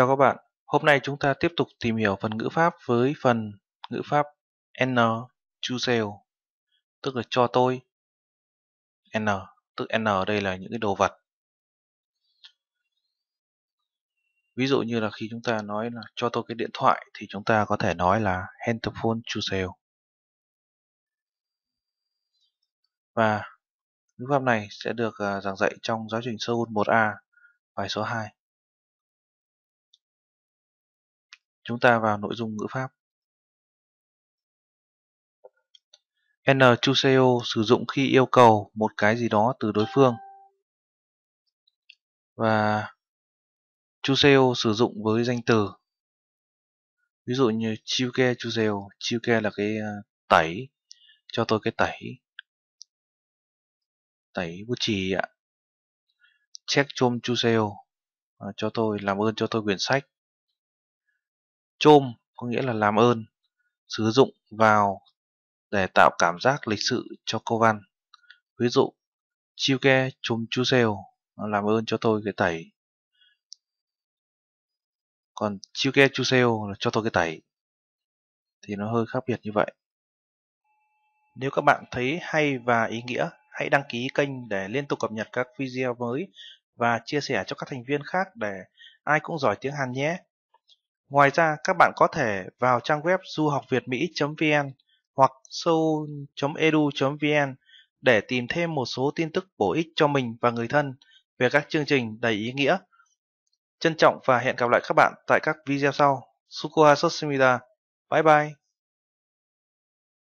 Chào các bạn, hôm nay chúng ta tiếp tục tìm hiểu phần ngữ pháp với phần ngữ pháp n chusel tức là cho tôi n tức n ở đây là những cái đồ vật. Ví dụ như là khi chúng ta nói là cho tôi cái điện thoại thì chúng ta có thể nói là handphone chusel. Và ngữ pháp này sẽ được à, giảng dạy trong giáo trình Seoul 1A bài số 2. Chúng ta vào nội dung ngữ pháp. N-Chuseo sử dụng khi yêu cầu một cái gì đó từ đối phương. Và Chuseo sử dụng với danh từ. Ví dụ như Chiuke Chuseo. Chiuke là cái ờ, tẩy. Cho tôi cái tẩy. Tẩy bút chì ạ. Check chôm Chuseo. Ờ, cho tôi, làm ơn cho tôi quyển sách. Chôm có nghĩa là làm ơn, sử dụng vào để tạo cảm giác lịch sự cho câu văn. Ví dụ, chiêu ke chôm chú sèo, làm ơn cho tôi cái tẩy. Còn chiêu ke chú sèo là cho tôi cái tẩy. Thì nó hơi khác biệt như vậy. Nếu các bạn thấy hay và ý nghĩa, hãy đăng ký kênh để liên tục cập nhật các video mới và chia sẻ cho các thành viên khác để ai cũng giỏi tiếng Hàn nhé. Ngoài ra, các bạn có thể vào trang web du học việt mỹ.vn hoặc seoul.edu.vn để tìm thêm một số tin tức bổ ích cho mình và người thân về các chương trình đầy ý nghĩa. Trân trọng và hẹn gặp lại các bạn tại các video sau. Sukuha Sosmida. Bye bye!